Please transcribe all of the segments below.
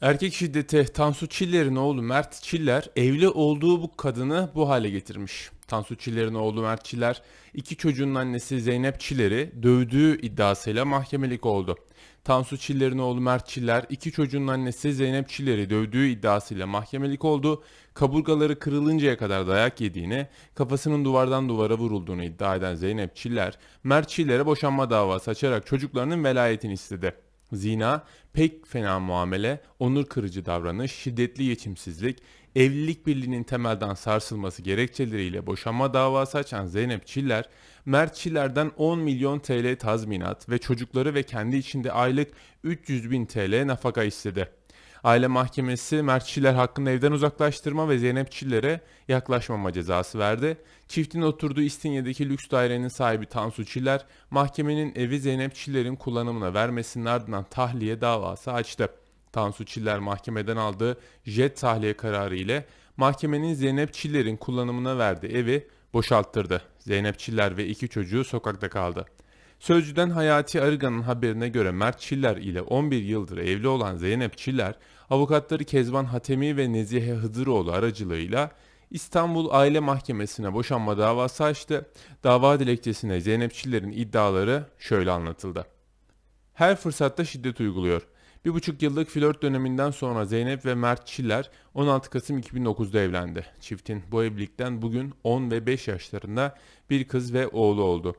Erkek şiddeti Tansu Çiller'in oğlu Mert Çiller evli olduğu bu kadını bu hale getirmiş. Tansu Çiller'in oğlu Mert Çiller iki çocuğun annesi Zeynep Çiller'i dövdüğü iddiasıyla mahkemelik oldu. Tansu Çiller'in oğlu Mert Çiller iki çocuğun annesi Zeynep Çiller'i dövdüğü iddiasıyla mahkemelik oldu. Kaburgaları kırılıncaya kadar dayak yediğini, kafasının duvardan duvara vurulduğunu iddia eden Zeynep Çiller, Mert Çiller'e boşanma davası açarak çocuklarının velayetini istedi. Zina, pek fena muamele, onur kırıcı davranış, şiddetli geçimsizlik, evlilik birliğinin temelden sarsılması gerekçeleriyle boşanma davası açan Zeynep Çiller, Mert Çiller'den 10 milyon TL tazminat ve çocukları ve kendi içinde aylık 300 bin TL nafaka istedi. Aile Mahkemesi Mert Çiller hakkında evden uzaklaştırma ve Zeynep Çiller'e yaklaşmama cezası verdi. Çiftin oturduğu İstinye'deki lüks dairenin sahibi Tansu Çiller, mahkemenin evi Zeynep Çiller'in kullanımına vermesinin ardından tahliye davası açtı. Tansu Çiller mahkemeden aldığı jet tahliye kararı ile mahkemenin Zeynep Çiller'in kullanımına verdiği evi boşalttırdı. Zeynep Çiller ve iki çocuğu sokakta kaldı. Sözcüden Hayati Arıgan'ın haberine göre Mert Çiller ile 11 yıldır evli olan Zeynep Çiller, avukatları Kezban Hatemi ve Nezihe Hıdıroğlu aracılığıyla İstanbul Aile Mahkemesi'ne boşanma davası açtı. Dava dilekçesine Zeynep Çiller'in iddiaları şöyle anlatıldı. Her fırsatta şiddet uyguluyor. Bir buçuk yıllık flört döneminden sonra Zeynep ve Mert Çiller 16 Kasım 2009'da evlendi. Çiftin bu evlilikten bugün 10 ve 5 yaşlarında bir kız ve oğlu oldu.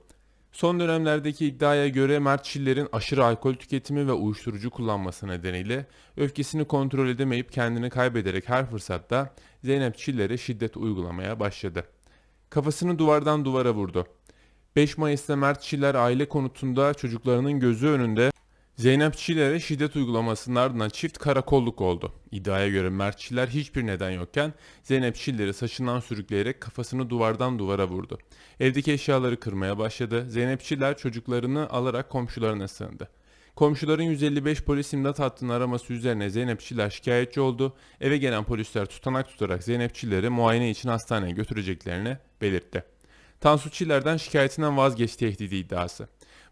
Son dönemlerdeki iddiaya göre Mert Şiller'in aşırı alkol tüketimi ve uyuşturucu kullanması nedeniyle öfkesini kontrol edemeyip kendini kaybederek her fırsatta Zeynep Çiller'e şiddet uygulamaya başladı. Kafasını duvardan duvara vurdu. 5 Mayıs'ta Mert Şiller aile konutunda çocuklarının gözü önünde Zeynep Çiler'e şiddet uygulamasının ardından çift karakolluk oldu. İddiaya göre Mert Çiler hiçbir neden yokken Zeynep Çiller'i saçından sürükleyerek kafasını duvardan duvara vurdu. Evdeki eşyaları kırmaya başladı. Zeynep Çiller çocuklarını alarak komşularına sığındı. Komşuların 155 polis imdat hattının araması üzerine Zeynep Çiller şikayetçi oldu. Eve gelen polisler tutanak tutarak Zeynep Çiller'i muayene için hastaneye götüreceklerini belirtti. Tansu Çiller'den şikayetinden vazgeç tehdidi iddiası.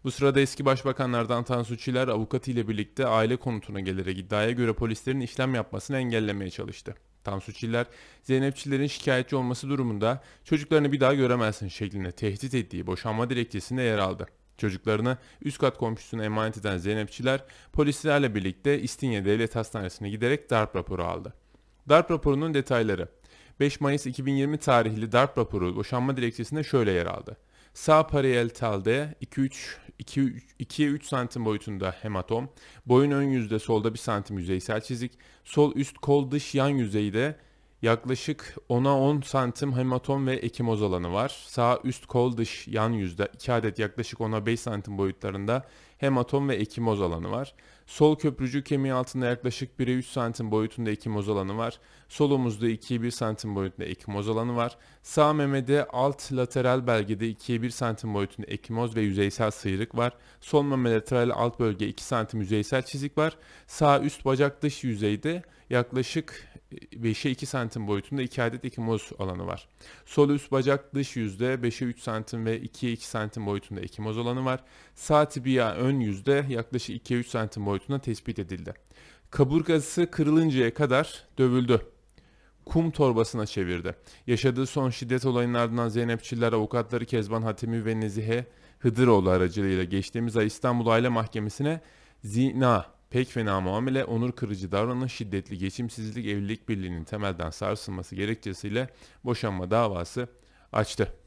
Bu sırada eski başbakanlardan Tansu Çiller avukatı ile birlikte aile konutuna gelerek iddiaya göre polislerin işlem yapmasını engellemeye çalıştı. Tansu Çiller, Zeynep Çiller'in şikayetçi olması durumunda çocuklarını bir daha göremezsin şeklinde tehdit ettiği boşanma dilekçesinde yer aldı. Çocuklarını üst kat komşusuna emanet eden Zeynep Çiller polislerle birlikte İstinye Devlet Hastanesi'ne giderek darp raporu aldı. Darp raporunun detayları 5 Mayıs 2020 tarihli darp raporu boşanma dilekçesinde şöyle yer aldı. Sağ pariyel telde 2-3 santim boyutunda hematom. Boyun ön yüzde solda 1 santim yüzeysel çizik. Sol üst kol dış yan yüzeyde yaklaşık 10'a 10 santim hematom ve ekimoz alanı var. Sağ üst kol dış yan yüzde 2 adet yaklaşık 10'a 5 santim boyutlarında hematom ve ekimoz alanı var. Sol köprücük kemiği altında yaklaşık 1'e 3 santim boyutunda ekimoz alanı var. Sol omuzda 2'ye 1 santim boyutunda ekimoz alanı var. Sağ memede alt lateral belgede 2'ye 1 cm boyutunda ekimoz ve yüzeysel sıyrık var. Sol meme lateral alt bölge 2 cm yüzeysel çizik var. Sağ üst bacak dış yüzeyde yaklaşık 5'e 2 cm boyutunda 2 adet ekimoz alanı var. Sol üst bacak dış yüzde 5'e 3 cm ve 2'ye 2 cm boyutunda ekimoz alanı var. Sağ tibia ön yüzde yaklaşık 2'ye 3 cm boyutunda tespit edildi. Kaburgası kırılıncaya kadar dövüldü kum torbasına çevirdi. Yaşadığı son şiddet olayının ardından Çiller avukatları Kezban Hatimi ve Nezihe Hıdıroğlu aracılığıyla geçtiğimiz ay İstanbul Aile Mahkemesi'ne zina, pek fena muamele, onur kırıcı davranış, şiddetli geçimsizlik, evlilik birliğinin temelden sarsılması gerekçesiyle boşanma davası açtı.